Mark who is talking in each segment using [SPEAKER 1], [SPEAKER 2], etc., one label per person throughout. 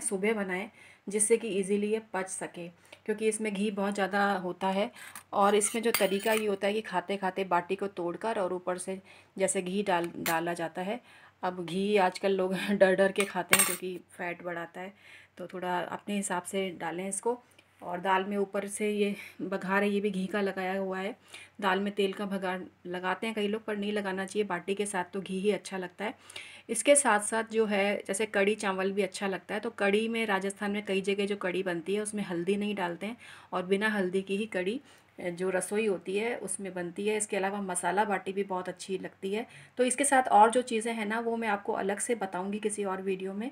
[SPEAKER 1] सुबह बनाएं जिससे कि इजीली ये पच सके क्योंकि इसमें घी बहुत ज़्यादा होता है और इसमें जो तरीका ये होता है कि खाते खाते बाटी को तोड़कर और ऊपर से जैसे घी डाल डाला जाता है अब घी आजकल लोग डर डर के खाते हैं क्योंकि फ़ैट बढ़ाता है तो थोड़ा अपने हिसाब से डालें इसको और दाल में ऊपर से ये बघार है ये भी घी का लगाया हुआ है दाल में तेल का भगा लगाते हैं कई लोग पर नहीं लगाना चाहिए बाटी के साथ तो घी ही अच्छा लगता है इसके साथ साथ जो है जैसे कड़ी चावल भी अच्छा लगता है तो कड़ी में राजस्थान में कई जगह जो कड़ी बनती है उसमें हल्दी नहीं डालते हैं और बिना हल्दी की ही कड़ी जो रसोई होती है उसमें बनती है इसके अलावा मसाला बाटी भी बहुत अच्छी लगती है तो इसके साथ और जो चीज़ें हैं ना वो मैं आपको अलग से बताऊंगी किसी और वीडियो में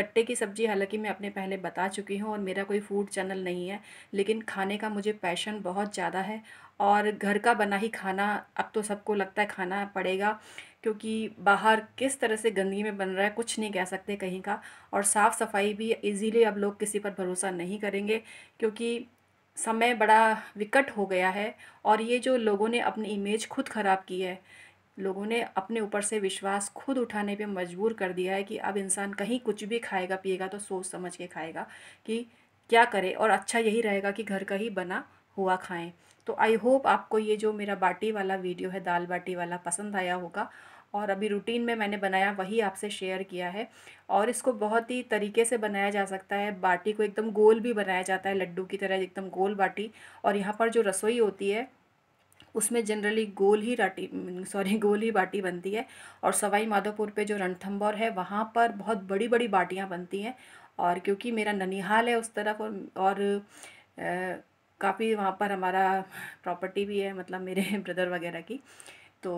[SPEAKER 1] गट्टे की सब्ज़ी हालांकि मैं अपने पहले बता चुकी हूँ और मेरा कोई फूड चैनल नहीं है लेकिन खाने का मुझे पैशन बहुत ज़्यादा है और घर का बना ही खाना अब तो सबको लगता है खाना पड़ेगा क्योंकि बाहर किस तरह से गंदगी में बन रहा है कुछ नहीं कह सकते कहीं का और साफ़ सफाई भी इजीली अब लोग किसी पर भरोसा नहीं करेंगे क्योंकि समय बड़ा विकट हो गया है और ये जो लोगों ने अपनी इमेज खुद ख़राब की है लोगों ने अपने ऊपर से विश्वास खुद उठाने पे मजबूर कर दिया है कि अब इंसान कहीं कुछ भी खाएगा पिएगा तो सोच समझ के खाएगा कि क्या करे और अच्छा यही रहेगा कि घर का ही बना हुआ खाएँ तो आई होप आपको ये जो मेरा बाटी वाला वीडियो है दाल बाटी वाला पसंद आया होगा और अभी रूटीन में मैंने बनाया वही आपसे शेयर किया है और इसको बहुत ही तरीके से बनाया जा सकता है बाटी को एकदम गोल भी बनाया जाता है लड्डू की तरह एकदम गोल बाटी और यहाँ पर जो रसोई होती है उसमें जनरली गोल ही राटी सॉरी गोल ही बाटी बनती है और सवाई माधोपुर पे जो रणथंबोर है वहाँ पर बहुत बड़ी बड़ी बाटियाँ बनती हैं और क्योंकि मेरा ननिहाल है उस तरफ और, और काफ़ी वहाँ पर हमारा प्रॉपर्टी भी है मतलब मेरे ब्रदर वगैरह की तो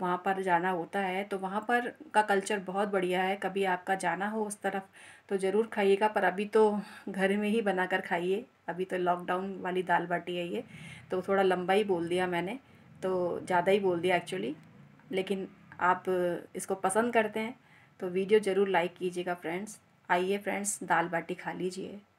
[SPEAKER 1] वहाँ पर जाना होता है तो वहाँ पर का कल्चर बहुत बढ़िया है कभी आपका जाना हो उस तरफ तो ज़रूर खाइएगा पर अभी तो घर में ही बना कर खाइए अभी तो लॉकडाउन वाली दाल बाटी है ये तो थोड़ा लंबा ही बोल दिया मैंने तो ज़्यादा ही बोल दिया एक्चुअली लेकिन आप इसको पसंद करते हैं तो वीडियो ज़रूर लाइक कीजिएगा फ्रेंड्स आइए फ्रेंड्स दाल बाटी खा लीजिए